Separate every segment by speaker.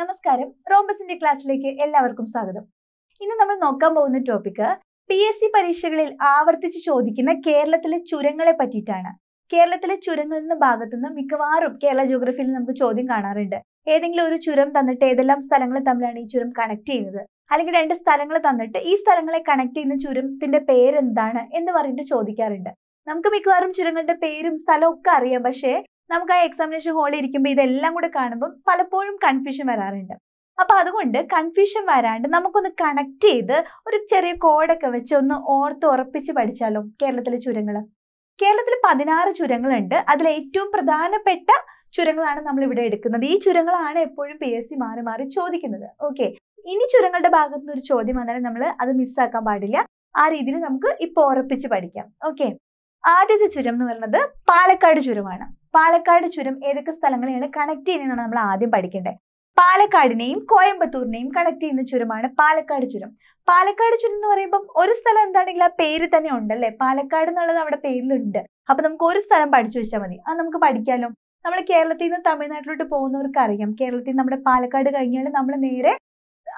Speaker 1: നമസ്കാരം റോംബസിന്റെ ക്ലാസ്സിലേക്ക് എല്ലാവർക്കും സ്വാഗതം ഇന്ന് നമ്മൾ നോക്കാൻ പോകുന്ന ടോപ്പിക് പി എസ് സി പരീക്ഷകളിൽ ആവർത്തിച്ച് ചോദിക്കുന്ന കേരളത്തിലെ ചുരങ്ങളെ പറ്റിയിട്ടാണ് കേരളത്തിലെ ചുരങ്ങളിൽ നിന്ന് ഭാഗത്തുനിന്ന് മിക്കവാറും കേരള ജോഗ്രഫിയിൽ നമുക്ക് ചോദ്യം കാണാറുണ്ട് ഏതെങ്കിലും ഒരു ചുരം തന്നിട്ട് ഏതെല്ലാം സ്ഥലങ്ങൾ തമ്മിലാണ് ഈ ചുരം കണക്ട് ചെയ്യുന്നത് അല്ലെങ്കിൽ രണ്ട് സ്ഥലങ്ങൾ തന്നിട്ട് ഈ സ്ഥലങ്ങളെ കണക്ട് ചെയ്യുന്ന ചുരത്തിന്റെ പേരെന്താണ് എന്ന് പറഞ്ഞിട്ട് ചോദിക്കാറുണ്ട് നമുക്ക് മിക്കവാറും ചുരങ്ങളുടെ പേരും സ്ഥലവും ഒക്കെ അറിയാം പക്ഷേ നമുക്ക് ആ എക്സാമിനേഷൻ ഹോളിൽ ഇരിക്കുമ്പോൾ ഇതെല്ലാം കൂടെ കാണുമ്പോൾ പലപ്പോഴും കൺഫ്യൂഷൻ വരാറുണ്ട് അപ്പൊ അതുകൊണ്ട് കൺഫ്യൂഷൻ വരാണ്ട് നമുക്കൊന്ന് കണക്ട് ചെയ്ത് ഒരു ചെറിയ കോഡൊക്കെ വെച്ച് ഒന്ന് ഓർത്ത് ഉറപ്പിച്ച് പഠിച്ചാലോ കേരളത്തിലെ ചുരങ്ങൾ കേരളത്തിൽ പതിനാറ് ചുരങ്ങളുണ്ട് അതിൽ ഏറ്റവും പ്രധാനപ്പെട്ട ചുരങ്ങളാണ് നമ്മൾ ഇവിടെ എടുക്കുന്നത് ഈ ചുരങ്ങളാണ് എപ്പോഴും പി എസ് സി മാറി മാറി ചോദിക്കുന്നത് ഓക്കെ ഇനി ചുരങ്ങളുടെ ഭാഗത്തു നിന്ന് ഒരു ചോദ്യം വന്നാലും നമ്മൾ അത് മിസ്സാക്കാൻ പാടില്ല ആ രീതിയിൽ നമുക്ക് ഇപ്പോൾ ഉറപ്പിച്ച് പഠിക്കാം ഓക്കെ ആദ്യത്തെ ചുരം എന്ന് പറയുന്നത് പാലക്കാട് ചുരമാണ് പാലക്കാട് ചുരം ഏതൊക്കെ സ്ഥലങ്ങളെയാണ് കണക്ട് ചെയ്യുന്നതെന്നാണ് നമ്മൾ ആദ്യം പഠിക്കേണ്ടത് പാലക്കാടിനെയും കോയമ്പത്തൂരിനെയും കണക്ട് ചെയ്യുന്ന ചുരമാണ് പാലക്കാട് ചുരം പാലക്കാട് ചുരം എന്ന് പറയുമ്പോൾ ഒരു സ്ഥലം എന്താണെങ്കിൽ ആ പേര് തന്നെ ഉണ്ടല്ലേ പാലക്കാട് എന്നുള്ളത് അവിടെ പേരിലുണ്ട് അപ്പൊ നമുക്ക് ഒരു സ്ഥലം പഠിച്ചു വെച്ചാൽ മതി അത് നമുക്ക് പഠിക്കാമല്ലോ നമ്മൾ കേരളത്തിൽ നിന്ന് തമിഴ്നാട്ടിലോട്ട് പോകുന്നവർക്ക് അറിയാം കേരളത്തിൽ നമ്മുടെ പാലക്കാട് കഴിഞ്ഞാൽ നമ്മൾ നേരെ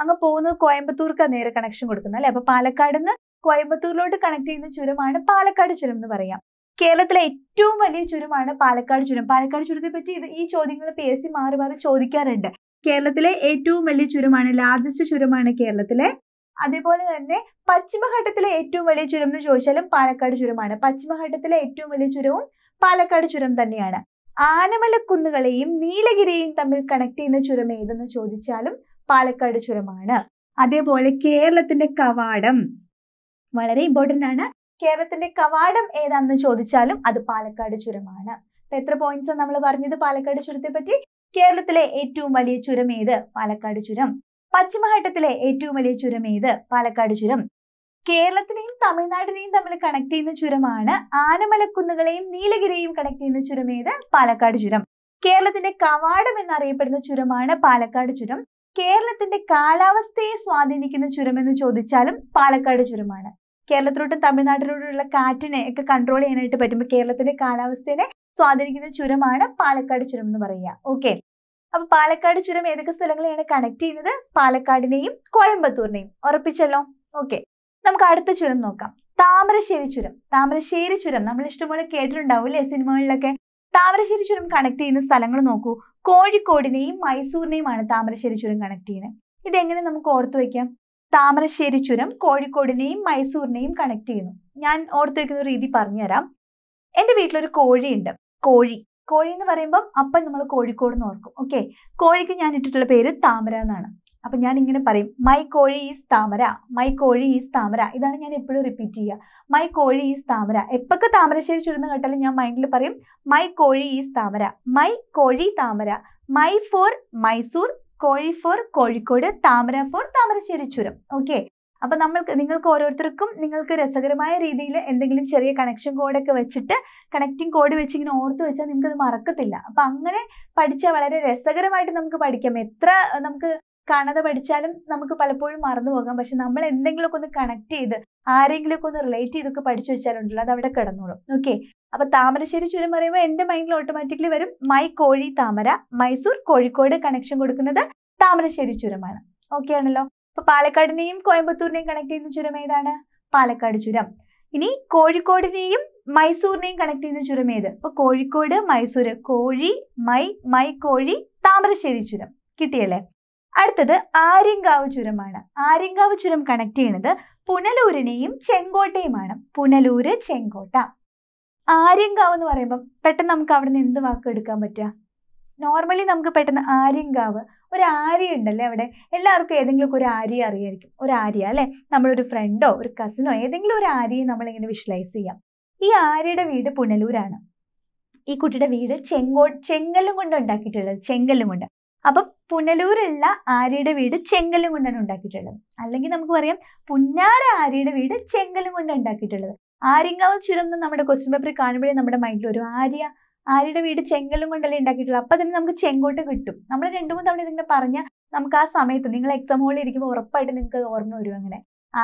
Speaker 1: അങ്ങ് പോകുന്നത് കോയമ്പത്തൂർക്ക് നേരെ കണക്ഷൻ കൊടുക്കുന്നത് അല്ലെ അപ്പൊ പാലക്കാട് നിന്ന് കോയമ്പത്തൂരിലോട്ട് കണക്ട് ചെയ്യുന്ന ചുരമാണ് പാലക്കാട് ചുരം എന്ന് പറയാം കേരളത്തിലെ ഏറ്റവും വലിയ ചുരമാണ് പാലക്കാട് ചുരം പാലക്കാട് ചുരത്തെ പറ്റി ഈ ചോദ്യങ്ങൾ പി എസ് സി മാറി മാറി ചോദിക്കാറുണ്ട് കേരളത്തിലെ ഏറ്റവും വലിയ ചുരമാണ് ലാർജസ്റ്റ് ചുരമാണ് കേരളത്തിലെ അതേപോലെ തന്നെ പശ്ചിമഘട്ടത്തിലെ ഏറ്റവും വലിയ ചുരം എന്ന് ചോദിച്ചാലും പാലക്കാട് ചുരമാണ് പശ്ചിമഘട്ടത്തിലെ ഏറ്റവും വലിയ ചുരവും പാലക്കാട് ചുരം തന്നെയാണ് ആനമല കുന്നുകളെയും നീലഗിരിയെയും തമ്മിൽ കണക്ട് ചെയ്യുന്ന ചുരം ഏതെന്ന് ചോദിച്ചാലും പാലക്കാട് ചുരമാണ് അതേപോലെ കേരളത്തിന്റെ കവാടം വളരെ ഇമ്പോർട്ടൻ്റ് ആണ് കേരളത്തിന്റെ കവാടം ഏതാണെന്ന് ചോദിച്ചാലും അത് പാലക്കാട് ചുരമാണ് അപ്പൊ എത്ര പോയിന്റ്സ് നമ്മൾ പറഞ്ഞത് പാലക്കാട് ചുരത്തെ പറ്റി കേരളത്തിലെ ഏറ്റവും വലിയ ചുരം ഏത് പാലക്കാട് ചുരം പശ്ചിമഘട്ടത്തിലെ ഏറ്റവും വലിയ ചുരം ഏത് പാലക്കാട് ചുരം കേരളത്തിനെയും തമിഴ്നാടിനെയും തമ്മിൽ കണക്ട് ചെയ്യുന്ന ചുരമാണ് ആനമലക്കുന്നുകളെയും നീലഗിരിയെയും കണക്ട് ചെയ്യുന്ന ചുരം ഏത് പാലക്കാട് ചുരം കേരളത്തിന്റെ കവാടം എന്നറിയപ്പെടുന്ന ചുരമാണ് പാലക്കാട് ചുരം കേരളത്തിന്റെ കാലാവസ്ഥയെ സ്വാധീനിക്കുന്ന ചുരം എന്ന് ചോദിച്ചാലും പാലക്കാട് ചുരമാണ് കേരളത്തിലോട്ടും തമിഴ്നാട്ടിലോട്ടുള്ള കാറ്റിനെ ഒക്കെ കൺട്രോൾ ചെയ്യാനായിട്ട് പറ്റും കേരളത്തിന്റെ കാലാവസ്ഥയെ സ്വാധീനിക്കുന്ന ചുരമാണ് പാലക്കാട് ചുരം എന്ന് പറയുക ഓക്കെ അപ്പൊ പാലക്കാട് ചുരം ഏതൊക്കെ സ്ഥലങ്ങളെയാണ് കണക്ട് ചെയ്യുന്നത് പാലക്കാടിനെയും കോയമ്പത്തൂരിനെയും ഉറപ്പിച്ചല്ലോ ഓക്കെ നമുക്ക് അടുത്ത ചുരം നോക്കാം താമരശ്ശേരി ചുരം താമരശ്ശേരി ചുരം നമ്മൾ ഇഷ്ടംപോലെ കേട്ടിട്ടുണ്ടാവും അല്ലേ സിനിമകളിലൊക്കെ താമരശ്ശേരി ചുരം കണക്ട് ചെയ്യുന്ന സ്ഥലങ്ങൾ നോക്കൂ കോഴിക്കോടിനെയും മൈസൂരിനെയുമാണ് താമരശ്ശേരി ചുരം കണക്ട് ചെയ്യുന്നത് ഇതെങ്ങനെ നമുക്ക് ഓർത്തു വയ്ക്കാം താമരശ്ശേരി ചുരം കോഴിക്കോടിനെയും മൈസൂരിനെയും കണക്ട് ചെയ്യുന്നു ഞാൻ ഓർത്തുവെക്കുന്ന രീതി പറഞ്ഞുതരാം എൻ്റെ വീട്ടിലൊരു കോഴിയുണ്ട് കോഴി കോഴി എന്ന് പറയുമ്പം അപ്പം നമ്മൾ കോഴിക്കോട് എന്ന് ഓർക്കും ഓക്കെ കോഴിക്ക് ഞാൻ ഇട്ടിട്ടുള്ള പേര് താമര എന്നാണ് അപ്പം ഞാൻ ഇങ്ങനെ പറയും മൈ കോഴി ഈസ് താമര മൈ കോഴി ഈസ് താമര ഇതാണ് ഞാൻ എപ്പോഴും റിപ്പീറ്റ് ചെയ്യുക മൈ കോഴി ഈസ് താമര എപ്പൊക്കെ താമരശ്ശേരി ചുരുന്ന് കേട്ടാലും ഞാൻ മൈൻഡിൽ പറയും മൈ കോഴി ഈസ് താമര മൈ കോഴി താമര മൈ ഫോർ മൈസൂർ കോഴി ഫോർ കോഴിക്കോട് താമര ഫോർ താമരശ്ശേരി ചുരം ഓക്കെ അപ്പൊ നമ്മൾക്ക് നിങ്ങൾക്ക് ഓരോരുത്തർക്കും നിങ്ങൾക്ക് രസകരമായ രീതിയിൽ എന്തെങ്കിലും ചെറിയ കണക്ഷൻ കോഡൊക്കെ വെച്ചിട്ട് കണക്ടിങ് കോഡ് വെച്ച് ഇങ്ങനെ ഓർത്ത് വെച്ചാൽ നിങ്ങൾക്ക് അത് മറക്കത്തില്ല അപ്പൊ അങ്ങനെ പഠിച്ചാൽ വളരെ രസകരമായിട്ട് നമുക്ക് പഠിക്കാം എത്ര നമുക്ക് കാണാതെ പഠിച്ചാലും നമുക്ക് പലപ്പോഴും മറന്നു പോകാം പക്ഷെ നമ്മൾ എന്തെങ്കിലുമൊക്കെ ഒന്ന് കണക്ട് ചെയ്ത് ആരെങ്കിലുമൊക്കെ ഒന്ന് റിലേറ്റ് ചെയ്തൊക്കെ പഠിച്ചു വെച്ചാലുണ്ടല്ലോ അത് അവിടെ കിടന്നോളും ഓക്കെ അപ്പൊ താമരശ്ശേരി ചുരം പറയുമ്പോൾ എന്റെ മൈൻഡിൽ ഓട്ടോമാറ്റിക്കലി വരും മൈ കോഴി താമര മൈസൂർ കോഴിക്കോട് കണക്ഷൻ കൊടുക്കുന്നത് താമരശ്ശേരി ചുരമാണ് ഓക്കെ ആണല്ലോ അപ്പൊ പാലക്കാടിനെയും കോയമ്പത്തൂരിനെയും കണക്ട് ചെയ്യുന്ന ചുരം ഏതാണ് പാലക്കാട് ചുരം ഇനി കോഴിക്കോടിനെയും മൈസൂരിനെയും കണക്ട് ചെയ്യുന്ന ചുരം ഏത് അപ്പൊ കോഴിക്കോട് മൈസൂര് കോഴി മൈ മൈ കോഴി താമരശ്ശേരി ചുരം കിട്ടിയല്ലേ അടുത്തത് ആര്യങ്കാവ് ചുരമാണ് ആര്യങ്കാവ് ചുരം കണക്ട് ചെയ്യുന്നത് പുനലൂരിനെയും ചെങ്കോട്ടയുമാണ് പുനലൂര് ചെങ്കോട്ട ആര്യങ്കാവ് എന്ന് പറയുമ്പോൾ പെട്ടെന്ന് നമുക്ക് അവിടെ നിന്ന് എന്ത് വാക്ക് എടുക്കാൻ പറ്റുക നോർമലി നമുക്ക് പെട്ടെന്ന് ആര്യങ്കാവ് ഒരു ആര്യ ഉണ്ടല്ലേ അവിടെ എല്ലാവർക്കും ഏതെങ്കിലും ഒരു ആര്യ അറിയായിരിക്കും ഒരു ആര്യ അല്ലേ നമ്മളൊരു ഫ്രണ്ടോ ഒരു കസിനോ ഏതെങ്കിലും ഒരു ആര്യയെ നമ്മളിങ്ങനെ വിഷ്വലൈസ് ചെയ്യാം ഈ ആര്യയുടെ വീട് പുനലൂരാണ് ഈ കുട്ടിയുടെ വീട് ചെങ്കോ ചെങ്കല്ലും കൊണ്ട് ഉണ്ടാക്കിയിട്ടുള്ളത് ചെങ്കല്ലും കൊണ്ട് അപ്പൊ പുനലൂരുള്ള ആര്യയുടെ വീട് ചെങ്കലും കൊണ്ടാണ് ഉണ്ടാക്കിയിട്ടുള്ളത് അല്ലെങ്കിൽ നമുക്ക് പറയാം പുന്നാര ആര്യയുടെ വീട് ചെങ്കലും കൊണ്ട് ഉണ്ടാക്കിയിട്ടുള്ളത് ആര്യങ്കാവ് ചുരം നമ്മുടെ ക്വസ്റ്റ്യൻ പേപ്പറിൽ കാണുമ്പോഴേ നമ്മുടെ മൈൻഡിൽ ഒരു ആര്യ ആര്യയുടെ വീട് ചെങ്കലും കൊണ്ടല്ലേ ഉണ്ടാക്കിയിട്ടുള്ളത് അപ്പൊ തന്നെ നമുക്ക് ചെങ്കോട്ട് കിട്ടും നമ്മൾ രണ്ടു മൂന്ന് തവണ ഇതിങ്ങനെ പറഞ്ഞ നമുക്ക് ആ സമയത്ത് നിങ്ങൾ എക്സാം ഹോളിൽ ഇരിക്കുമ്പോൾ ഉറപ്പായിട്ട് നിങ്ങൾക്ക് ഓർമ്മ വരും അങ്ങനെ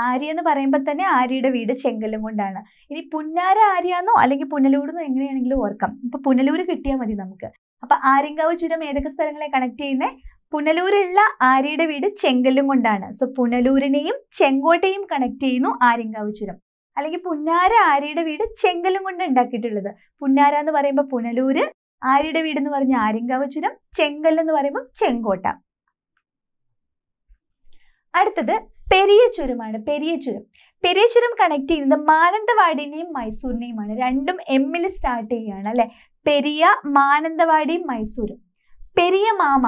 Speaker 1: ആര്യ എന്ന് പറയുമ്പോൾ തന്നെ ആര്യയുടെ വീട് ചെങ്കലും കൊണ്ടാണ് ഇനി പുന്നാര ആര്യാന്നോ അല്ലെങ്കിൽ പുനലൂടെന്നോ എങ്ങനെയാണെങ്കിലും ഓർക്കാം ഇപ്പൊ പുനലൂര് കിട്ടിയാൽ മതി നമുക്ക് അപ്പൊ ആര്യങ്കാവ് ചുരം ഏതൊക്കെ സ്ഥലങ്ങളെ കണക്ട് ചെയ്യുന്നത് പുനലൂരുള്ള ആര്യയുടെ വീട് ചെങ്കല്ലും കൊണ്ടാണ് സോ പുനലൂരിനെയും ചെങ്കോട്ടയും കണക്ട് ചെയ്യുന്നു ആര്യങ്കാവ് ചുരം അല്ലെങ്കിൽ പുന്നാര ആര്യയുടെ വീട് ചെങ്കല്ലും കൊണ്ട് ഉണ്ടാക്കിയിട്ടുള്ളത് പുന്നാര എന്ന് പറയുമ്പോൾ പുനലൂര് ആര്യയുടെ വീട് എന്ന് പറഞ്ഞ ആര്യങ്കാവ് ചുരം ചെങ്കല്ലെന്ന് എന്ന് പറയുമ്പോൾ ചെങ്കോട്ട അടുത്തത് പെരിയ ചുരമാണ് പെരിയ ചുരം പെരേശ്വരം കണക്ട് ചെയ്യുന്നത് മാനന്തവാടിനെയും മൈസൂരിനെയുമാണ് രണ്ടും എമ്മിൽ സ്റ്റാർട്ട് ചെയ്യുകയാണ് അല്ലെ പെരിയ മാനന്തവാടി മൈസൂർ പെരിയ മാമ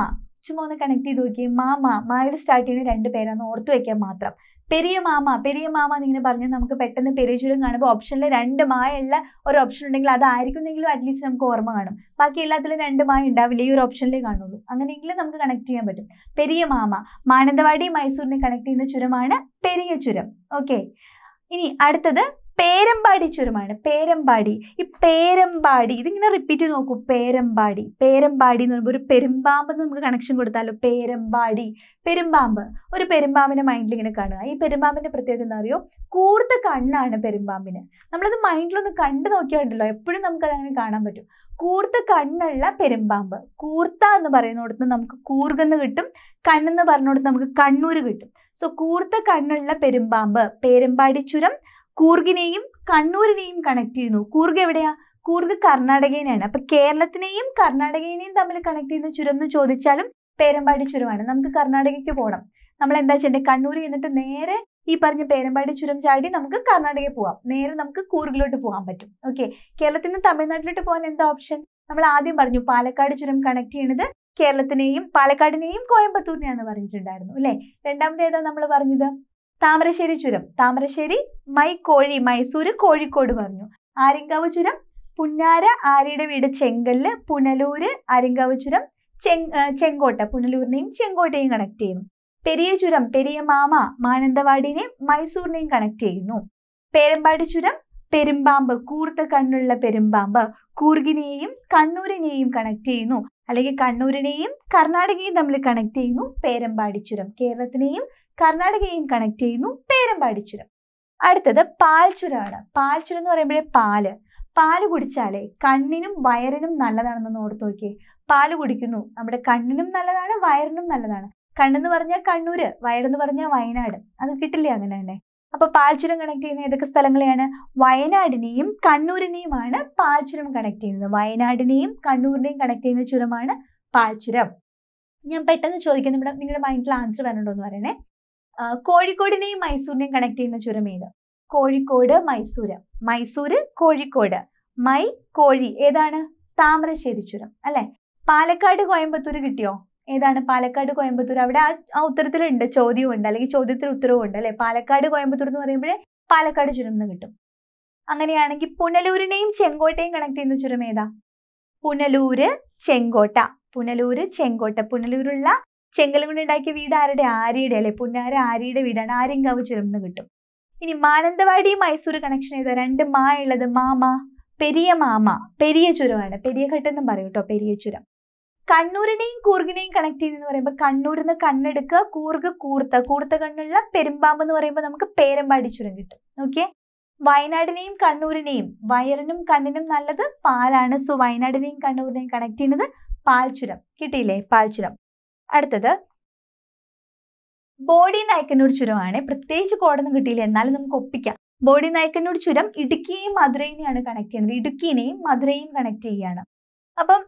Speaker 1: ചുമ്മാ ഒന്ന് കണക്ട് ചെയ്ത് നോക്കിയേ മാമ മാവിൽ സ്റ്റാർട്ട് ചെയ്യുന്ന രണ്ട് പേരാന്ന് ഓർത്തു വെക്കാൻ മാത്രം പെരിയ മാമ പെരിയ മാമ എന്നിങ്ങനെ പറഞ്ഞ് നമുക്ക് പെട്ടെന്ന് പെരിയചുരം കാണുമ്പോൾ ഓപ്ഷനിൽ രണ്ട് മായ ഉള്ള ഒരു ഓപ്ഷൻ ഉണ്ടെങ്കിൽ അതായിരിക്കും അതായിരിക്കുന്നെങ്കിലും അറ്റ്ലീസ്റ്റ് നമുക്ക് ഓർമ്മ കാണും ബാക്കി എല്ലാത്തിലും രണ്ട് മായ ഉണ്ടാവില്ല ഈ ഒരു ഓപ്ഷനിലേ കാണുള്ളൂ അങ്ങനെയെങ്കിലും നമുക്ക് കണക്ട് ചെയ്യാൻ പറ്റും പെരിയ മാമ മാനന്തവാടി മൈസൂരിനെ കണക്ട് ചെയ്യുന്ന ചുരമാണ് പെരിയ ചുരം ഓക്കെ ഇനി അടുത്തത് പേരമ്പാടി ചുരമാണ് പേരമ്പാടി ഈ പേരമ്പാടി ഇതിങ്ങനെ റിപ്പീറ്റ് ചെയ്ത് നോക്കൂ പേരമ്പാടി പേരമ്പാടി എന്ന് പറയുമ്പോൾ ഒരു പെരുമ്പാമ്പ് നമുക്ക് കണക്ഷൻ കൊടുത്താലോ പേരമ്പാടി പെരുമ്പാമ്പ് ഒരു പെരുമ്പാമ്പിന്റെ മൈൻഡിൽ ഇങ്ങനെ കാണുക ഈ പെരുമ്പാമ്പിന്റെ പ്രത്യേകത എന്താ പറയുക കൂർത്ത കണ്ണാണ് പെരുമ്പാമ്പിന് നമ്മളത് മൈൻഡിലൊന്ന് കണ്ടു നോക്കിയാണ്ടല്ലോ എപ്പോഴും നമുക്ക് അതങ്ങനെ കാണാൻ പറ്റും കൂർത്ത കണ്ണുള്ള പെരുമ്പാമ്പ് കൂർത്ത എന്ന് പറയുന്നിടത്ത് നമുക്ക് കൂർഗെന്ന് കിട്ടും കണ്ണെന്ന് പറഞ്ഞിടത്ത് നമുക്ക് കണ്ണൂർ കിട്ടും സോ കൂർത്ത കണ്ണുള്ള പെരുമ്പാമ്പ് പേരമ്പാടി ചുരം കൂർഗിനെയും കണ്ണൂരിനെയും കണക്ട് ചെയ്യുന്നു കൂർഗ് എവിടെയാ കൂർഗ് കർണാടകയിലാണ് അപ്പൊ കേരളത്തിനെയും കർണാടകയിനെയും തമ്മിൽ കണക്ട് ചെയ്യുന്ന ചുരം എന്ന് ചോദിച്ചാലും പേരമ്പാടി ചുരമാണ് നമുക്ക് കർണാടകയ്ക്ക് പോകണം നമ്മൾ എന്താ ചെയ്യേണ്ടത് കണ്ണൂർ ചെന്നിട്ട് നേരെ ഈ പറഞ്ഞ പേരമ്പാടി ചുരം ചാടി നമുക്ക് കർണാടകയിൽ പോവാം നേരെ നമുക്ക് കൂർഗിലോട്ട് പോകാൻ പറ്റും ഓക്കെ കേരളത്തിൽ നിന്ന് തമിഴ്നാട്ടിലോട്ട് പോകാൻ എന്താ ഓപ്ഷൻ നമ്മൾ ആദ്യം പറഞ്ഞു പാലക്കാട് ചുരം കണക്ട് ചെയ്യണത് കേരളത്തിനെയും പാലക്കാടിനെയും കോയമ്പത്തൂരിനെയാണെന്ന് പറഞ്ഞിട്ടുണ്ടായിരുന്നു അല്ലേ രണ്ടാമത് ഏതാ നമ്മൾ പറഞ്ഞത് താമരശ്ശേരി ചുരം താമരശ്ശേരി മൈ കോഴി മൈസൂര് കോഴിക്കോട് പറഞ്ഞു ആര്യങ്കാവ് ചുരം പുന്നാര ആര്യയുടെ വീട് ചെങ്കല്ല് പുനലൂര് ആര്യങ്കാവ് ചുരം ചെങ്കോട്ട പുനലൂരിനെയും ചെങ്കോട്ടയും കണക്ട് ചെയ്യുന്നു പെരിയ ചുരം പെരിയ മാമ മാനന്തവാടിനെയും മൈസൂരിനെയും കണക്ട് ചെയ്യുന്നു പേരമ്പാടി ചുരം പെരുമ്പാമ്പ് കൂർത്ത കണ്ണുള്ള പെരുമ്പാമ്പ് കൂർഗിനെയും കണ്ണൂരിനെയും കണക്ട് ചെയ്യുന്നു അല്ലെങ്കിൽ കണ്ണൂരിനെയും കർണാടകയും തമ്മിൽ കണക്ട് ചെയ്യുന്നു പേരമ്പാടി ചുരം കേരളത്തിനെയും കർണാടകയും കണക്ട് ചെയ്യുന്നു പേരമ്പാടി ചുരം അടുത്തത് ആണ് പാൽച്ചുരം എന്ന് പറയുമ്പോഴേ പാല് പാല് കുടിച്ചാലേ കണ്ണിനും വയറിനും നല്ലതാണെന്ന് ഓർത്ത് നോക്കിയേ പാല് കുടിക്കുന്നു നമ്മുടെ കണ്ണിനും നല്ലതാണ് വയറിനും നല്ലതാണ് കണ്ണെന്ന് പറഞ്ഞാൽ കണ്ണൂര് വയറെന്ന് പറഞ്ഞാൽ വയനാട് അത് കിട്ടില്ലേ അങ്ങനെ തന്നെ അപ്പൊ പാൽച്ചുരം കണക്ട് ചെയ്യുന്ന ഏതൊക്കെ സ്ഥലങ്ങളെയാണ് വയനാടിനെയും കണ്ണൂരിനെയുമാണ് പാൽച്ചുരം കണക്ട് ചെയ്യുന്നത് വയനാടിനെയും കണ്ണൂരിനെയും കണക്ട് ചെയ്യുന്ന ചുരമാണ് പാൽച്ചുരം ഞാൻ പെട്ടെന്ന് ചോദിക്കാം നമ്മുടെ നിങ്ങളുടെ മൈൻഡിൽ ആൻസർ വരണ്ടോ എന്ന് പറയണേ കോഴിക്കോടിനെയും മൈസൂരിനെയും കണക്ട് ചെയ്യുന്ന ചുരം ഏത് കോഴിക്കോട് മൈസൂര് മൈസൂര് കോഴിക്കോട് മൈ കോഴി ഏതാണ് താമരശ്ശേരി ചുരം അല്ലെ പാലക്കാട് കോയമ്പത്തൂർ കിട്ടിയോ ഏതാണ് പാലക്കാട് കോയമ്പത്തൂർ അവിടെ ആ ഉത്തരത്തിലുണ്ട് ചോദ്യമുണ്ട് അല്ലെങ്കിൽ ചോദ്യത്തിൽ ഉത്തരവുണ്ട് അല്ലെ പാലക്കാട് കോയമ്പത്തൂർ എന്ന് പറയുമ്പോഴേ പാലക്കാട് ചുരം എന്ന് കിട്ടും അങ്ങനെയാണെങ്കിൽ പുനലൂരിനെയും ചെങ്കോട്ടയും കണക്ട് ചെയ്യുന്ന ചുരം ഏതാ പുനലൂര് ചെങ്കോട്ട പുനലൂര് ചെങ്കോട്ട പുനലൂരുള്ള ചെങ്കലങ്കുണ്ടുണ്ടാക്കിയ വീട് ആരുടെ ആര്യയുടെ അല്ലെ പുന്നാര ആര്യയുടെ വീടാണ് ആര്യങ്കാവ് ചുരം കിട്ടും ഇനി മാനന്തവാടി മൈസൂർ കണക്ഷൻ ചെയ്ത രണ്ട് മാ ഉള്ളത് മാമ പെരിയ മാമ പെരിയ ചുരമാണ് പെരിയ ഘട്ടെന്നും പറയും കേട്ടോ പെരിയ ചുരം കണ്ണൂരിനെയും കൂർഗിനെയും കണക്ട് ചെയ്തെന്ന് പറയുമ്പോൾ കണ്ണൂരിൽ നിന്ന് കണ്ണെടുക്കുക കൂർഗ് കൂർത്ത കൂർത്ത കണ്ണുള്ള പെരുമ്പാമ്പ് എന്ന് പറയുമ്പോൾ നമുക്ക് പേരമ്പാടി ചുരം കിട്ടും ഓക്കെ വയനാടിനെയും കണ്ണൂരിനെയും വയറിനും കണ്ണിനും നല്ലത് പാലാണ് സോ വയനാടിനെയും കണ്ണൂരിനെയും കണക്ട് ചെയ്യുന്നത് പാൽച്ചുരം കിട്ടിയില്ലേ പാൽച്ചുരം അടുത്തത് ബോഡി നായക്കന്നൂർ ചുരമാണ് പ്രത്യേകിച്ച് കോടൊന്നും കിട്ടിയില്ല എന്നാലും നമുക്ക് ഒപ്പിക്കാം ബോഡി നായക്കന്നൂർ ചുരം ഇടുക്കിയെയും മധുരയിനെയാണ് കണക്ട് ചെയ്യുന്നത് ഇടുക്കിനെയും മധുരയും കണക്ട് ചെയ്യാണ് അപ്പം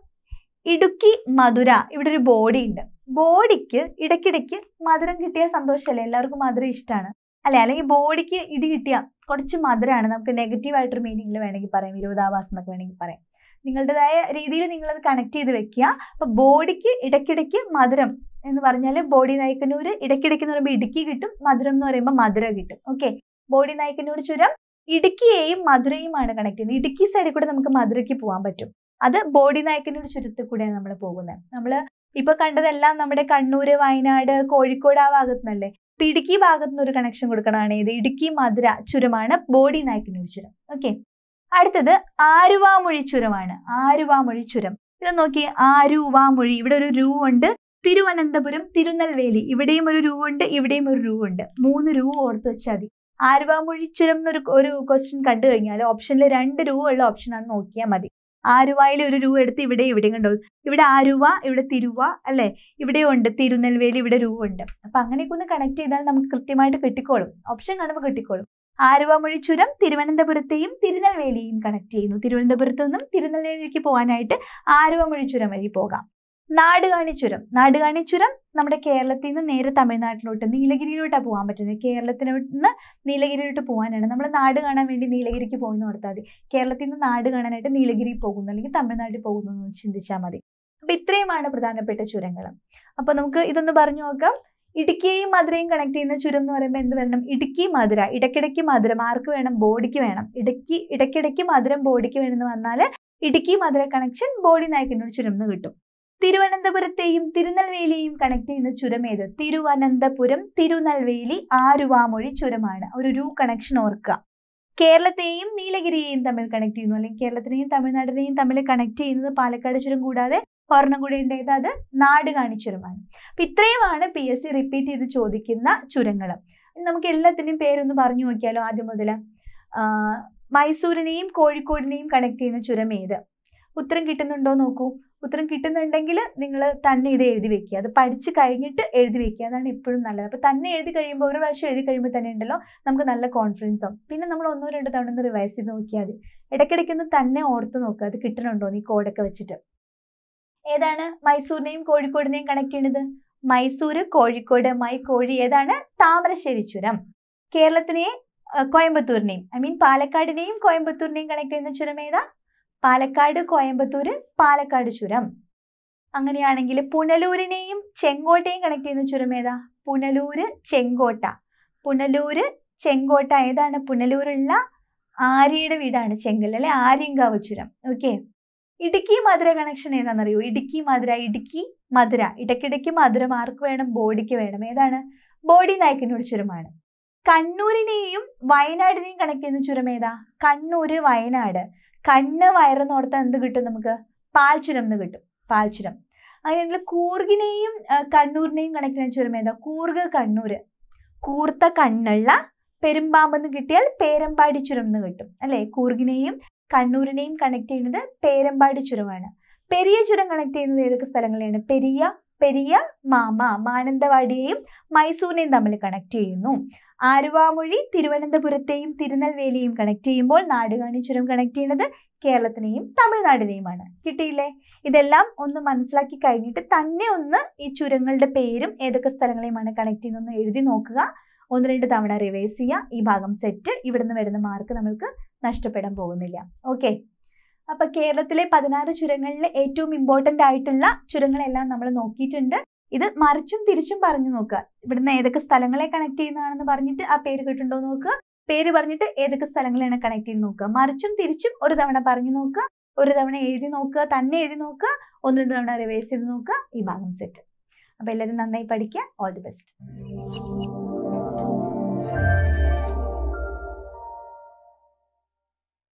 Speaker 1: ഇടുക്കി മധുര ഇവിടെ ഒരു ബോഡി ഉണ്ട് ബോഡിക്ക് ഇടയ്ക്കിടയ്ക്ക് മധുരം കിട്ടിയ സന്തോഷമല്ലേ എല്ലാവർക്കും മധുരം ഇഷ്ടമാണ് അല്ലെ അല്ലെങ്കിൽ ബോഡിക്ക് ഇടി കിട്ടിയ കുറച്ച് മധുരമാണ് നമുക്ക് നെഗറ്റീവ് ആയിട്ടൊരു മീനിങ്ങിൽ വേണമെങ്കിൽ പറയാം വിരോധാഭാസം എന്നൊക്കെ വേണമെങ്കിൽ പറയാം നിങ്ങളുടേതായ രീതിയിൽ നിങ്ങളത് കണക്ട് ചെയ്ത് വെക്കുക അപ്പോൾ ബോഡിക്ക് ഇടയ്ക്കിടയ്ക്ക് മധുരം എന്ന് പറഞ്ഞാൽ ബോഡി നായിക്കന്നൂർ ഇടയ്ക്കിടയ്ക്ക് എന്ന് പറയുമ്പോൾ ഇടുക്കി കിട്ടും മധുരം എന്ന് പറയുമ്പോൾ മധുര കിട്ടും ഓക്കെ ബോഡി നായിക്കന്നൂർ ചുരം ഇടുക്കിയെയും മധുരയുമാണ് കണക്ട് ചെയ്യുന്നത് ഇടുക്കി സൈഡിൽ കൂടെ നമുക്ക് മധുരയ്ക്ക് പോകാൻ പറ്റും അത് ബോഡി നായകനൊരു ചുരത്തിൽ കൂടെയാണ് നമ്മൾ പോകുന്നത് നമ്മൾ ഇപ്പൊ കണ്ടതെല്ലാം നമ്മുടെ കണ്ണൂർ വയനാട് കോഴിക്കോട് ആ ഭാഗത്തുനിന്നല്ലേ ഇപ്പൊ ഇടുക്കി ഭാഗത്തുനിന്ന് ഒരു കണക്ഷൻ കൊടുക്കണതാണ് ഇത് ഇടുക്കി മധുര ചുരമാണ് ബോഡി നായകനൊരു ചുരം ഓക്കെ അടുത്തത് ആരുവാമൊഴി ചുരമാണ് ആരുവാമൊഴി ചുരം ഇത് നോക്കി ആരുവാമൊഴി ഇവിടെ ഒരു രൂ ഉണ്ട് തിരുവനന്തപുരം തിരുനെൽവേലി ഇവിടെയും ഒരു രൂ ഉണ്ട് ഇവിടെയും ഒരു രൂ ഉണ്ട് മൂന്ന് രൂ ഓർത്ത് വെച്ചാൽ മതി ആരുവാമൊഴി ചുരം എന്നൊരു ഒരു ക്വസ്റ്റ്യൻ കണ്ടു കഴിഞ്ഞാൽ ഓപ്ഷനിൽ രണ്ട് രൂ ഉള്ള ഓപ്ഷൻ ആണ് നോക്കിയാൽ മതി ആരുവായിൽ ഒരു രൂ എടുത്ത് ഇവിടെ ഇവിടെ കണ്ടോ ഇവിടെ ആരുവ ഇവിടെ തിരുവ അല്ലേ ഇവിടെ ഉണ്ട് തിരുനെൽവേലി ഇവിടെ രൂ ഉണ്ട് അപ്പൊ അങ്ങനെയൊക്കെ ഒന്ന് കണക്ട് ചെയ്താൽ നമുക്ക് കൃത്യമായിട്ട് കിട്ടിക്കോളും ഓപ്ഷൻ കാണുമ്പോൾ കിട്ടിക്കോളും ആലുവമൊഴി ചുരം തിരുവനന്തപുരത്തെയും തിരുനെൽവേലിയും കണക്ട് ചെയ്യുന്നു തിരുവനന്തപുരത്ത് നിന്നും തിരുനെൽവേലിക്ക് പോകാനായിട്ട് ആലുവമൊഴി ചുരം വഴി പോകാം നാടുകാണി ചുരം നാടുകാണി ചുരം നമ്മുടെ കേരളത്തിൽ നിന്ന് നേരെ തമിഴ്നാട്ടിലോട്ട് നീലഗിരിയിലോട്ടാണ് പോകാൻ പറ്റുന്നത് കേരളത്തിൽ നിന്ന് നീലഗിരിയിലോട്ട് പോകാനാണ് നമ്മൾ നാട് കാണാൻ വേണ്ടി നീലഗിരിക്ക് പോകുന്ന ഓർത്താൽ മതി കേരളത്തിൽ നിന്ന് നാട് കാണാനായിട്ട് നീലഗിരി പോകുന്നു അല്ലെങ്കിൽ തമിഴ്നാട്ടിൽ പോകുന്നു എന്ന് ചിന്തിച്ചാൽ മതി അപ്പൊ ഇത്രയുമാണ് പ്രധാനപ്പെട്ട ചുരങ്ങൾ അപ്പൊ നമുക്ക് ഇതൊന്ന് പറഞ്ഞു നോക്കാം ഇടുക്കിയെയും മധുരയും കണക്ട് ചെയ്യുന്ന ചുരം എന്ന് പറയുമ്പോൾ എന്ത് വരണം ഇടുക്കി മധുര ഇടയ്ക്കിടയ്ക്ക് മധുരം ആർക്ക് വേണം ബോഡിക്ക് വേണം ഇടുക്കി ഇടയ്ക്കിടയ്ക്ക് മധുരം ബോഡിക്ക് വേണമെന്ന് വന്നാൽ ഇടുക്കി മധുര കണക്ഷൻ ബോഡി നായകനോട് ചുരം എന്ന് കിട്ടും തിരുവനന്തപുരത്തെയും തിരുനെൽവേലിയെയും കണക്ട് ചെയ്യുന്ന ചുരം ഏത് തിരുവനന്തപുരം തിരുനെൽവേലി ആരുവാമൊഴി ചുരമാണ് ഒരു രൂ കണക്ഷൻ ഓർക്കുക കേരളത്തെയും നീലഗിരിയെയും തമ്മിൽ കണക്ട് ചെയ്യുന്നു അല്ലെങ്കിൽ കേരളത്തിനെയും തമിഴ്നാടിനെയും തമ്മിൽ കണക്ട് ചെയ്യുന്നത് പാലക്കാട് ചുരം കൂടാതെ ഒരെണ്ണം അത് നാട് കാണിച്ചുരമാണ് അപ്പൊ ഇത്രയുമാണ് പി എസ് സി റിപ്പീറ്റ് ചെയ്ത് ചോദിക്കുന്ന ചുരങ്ങൾ നമുക്ക് എല്ലാത്തിൻ്റെയും പേരൊന്ന് പറഞ്ഞു നോക്കിയാലോ ആദ്യം മുതൽ മൈസൂരിനെയും കോഴിക്കോടിനെയും കണക്ട് ചെയ്യുന്ന ചുരം ഏത് ഉത്തരം കിട്ടുന്നുണ്ടോ നോക്കൂ ഉത്തരം കിട്ടുന്നുണ്ടെങ്കിൽ നിങ്ങൾ തന്നെ ഇത് എഴുതി വെക്കുക അത് പഠിച്ചു കഴിഞ്ഞിട്ട് എഴുതി വെക്കുക അതാണ് എപ്പോഴും നല്ലത് അപ്പോൾ തന്നെ എഴുതി കഴിയുമ്പോൾ ഒരു പ്രാവശ്യം എഴുതി കഴിയുമ്പോൾ തന്നെ ഉണ്ടല്ലോ നമുക്ക് നല്ല കോൺഫിഡൻസ് ആവും പിന്നെ നമ്മൾ ഒന്നോ രണ്ടോ തവണ ഒന്ന് റിവൈസ് ചെയ്ത് നോക്കിയാൽ മതി ഇടയ്ക്കിടയ്ക്കൊന്ന് തന്നെ ഓർത്ത് നോക്കുക അത് കിട്ടണുണ്ടോ ഈ കോഡൊക്കെ വെച്ചിട്ട് ഏതാണ് മൈസൂരിനെയും കോഴിക്കോടിനെയും കണക്ട് ചെയ്യണത് മൈസൂർ കോഴിക്കോട് മൈ കോഴി ഏതാണ് താമരശ്ശേരി ചുരം കേരളത്തിനെയും കോയമ്പത്തൂരിനെയും ഐ മീൻ പാലക്കാടിനെയും കോയമ്പത്തൂരിനെയും കണക്ട് ചെയ്യുന്ന ചുരം ഏതാ പാലക്കാട് കോയമ്പത്തൂർ പാലക്കാട് ചുരം അങ്ങനെയാണെങ്കിൽ പുനലൂരിനെയും ചെങ്കോട്ടയും കണക്ട് ചെയ്യുന്ന ചുരം ഏതാ പുനലൂര് ചെങ്കോട്ട പുനലൂര് ചെങ്കോട്ട ഏതാണ് പുനലൂരുള്ള ആര്യയുടെ വീടാണ് ചെങ്കൽ അല്ലെ ആര്യങ്കാവ് ചുരം ഓക്കെ ഇടുക്കി മധുര കണക്ഷൻ ഏതാണെന്നറിയോ ഇടുക്കി മധുര ഇടുക്കി മധുര ഇടയ്ക്കിടയ്ക്ക് മധുരം ആർക്ക് വേണം ബോഡിക്ക് വേണം ഏതാണ് ബോഡി നായ്ക്കിനോട് ചുരമാണ് കണ്ണൂരിനെയും വയനാടിനെയും കണക്ട് ചെയ്യുന്ന ചുരം ഏതാ കണ്ണൂര് വയനാട് കണ്ണ് വയറെന്ന് ഓർത്താൽ എന്ത് കിട്ടും നമുക്ക് പാൽച്ചുരം എന്ന് കിട്ടും പാൽച്ചുരം അങ്ങനെയാണെങ്കിൽ കൂർഗിനെയും കണ്ണൂരിനെയും കണക്ട് ചെയ്യുന്ന ചുരം ഏതാ കൂർഗ് കണ്ണൂര് കൂർത്ത കണ്ണുള്ള പെരുമ്പാമ്പെന്ന് കിട്ടിയാൽ പേരമ്പാടി ചുരം എന്ന് കിട്ടും അല്ലെ കൂർഗിനെയും കണ്ണൂരിനെയും കണക്ട് ചെയ്യുന്നത് പേരമ്പാടി ചുരമാണ് പെരിയ ചുരം കണക്ട് ചെയ്യുന്നത് ഏതൊക്കെ സ്ഥലങ്ങളെയാണ് പെരിയ പെരിയ മാമ മാനന്തവാടിയെയും മൈസൂരിനെയും തമ്മിൽ കണക്ട് ചെയ്യുന്നു ആരുവാമൊഴി തിരുവനന്തപുരത്തെയും തിരുനെൽവേലിയും കണക്ട് ചെയ്യുമ്പോൾ നാടുകാണിച്ചുരം കണക്ട് ചെയ്യുന്നത് കേരളത്തിനെയും തമിഴ്നാടിനെയുമാണ് കിട്ടിയില്ലേ ഇതെല്ലാം ഒന്ന് മനസ്സിലാക്കി കഴിഞ്ഞിട്ട് തന്നെ ഒന്ന് ഈ ചുരങ്ങളുടെ പേരും ഏതൊക്കെ സ്ഥലങ്ങളെയുമാണ് കണക്ട് ചെയ്യുന്നതെന്ന് എഴുതി നോക്കുക ഒന്ന് രണ്ട് തവണ റിവൈസ് ചെയ്യുക ഈ ഭാഗം സെറ്റ് ഇവിടുന്ന് വരുന്ന മാർക്ക് നമ്മൾക്ക് നഷ്ടപ്പെടാൻ പോകുന്നില്ല ഓക്കെ അപ്പൊ കേരളത്തിലെ പതിനാറ് ചുരങ്ങളിൽ ഏറ്റവും ഇമ്പോർട്ടന്റ് ആയിട്ടുള്ള ചുരങ്ങളെല്ലാം നമ്മൾ നോക്കിയിട്ടുണ്ട് ഇത് മറിച്ചും തിരിച്ചും പറഞ്ഞു നോക്കുക ഇവിടുന്ന് ഏതൊക്കെ സ്ഥലങ്ങളെ കണക്ട് ചെയ്യുന്നതാണെന്ന് പറഞ്ഞിട്ട് ആ പേര് കിട്ടുണ്ടോ നോക്കുക പേര് പറഞ്ഞിട്ട് ഏതൊക്കെ സ്ഥലങ്ങളെയാണ് കണക്ട് ചെയ്ത് നോക്കുക മറിച്ചും തിരിച്ചും ഒരു തവണ പറഞ്ഞു നോക്കുക ഒരു തവണ എഴുതി നോക്കുക തന്നെ എഴുതി നോക്കുക ഒന്ന് രണ്ട് തവണ റിവേഴ്സ് ചെയ്ത് നോക്കുക ഈ ഭാഗം സെറ്റ് അപ്പൊ എല്ലാവരും നന്നായി പഠിക്കുക ഓൾ ദി ബെസ്റ്റ്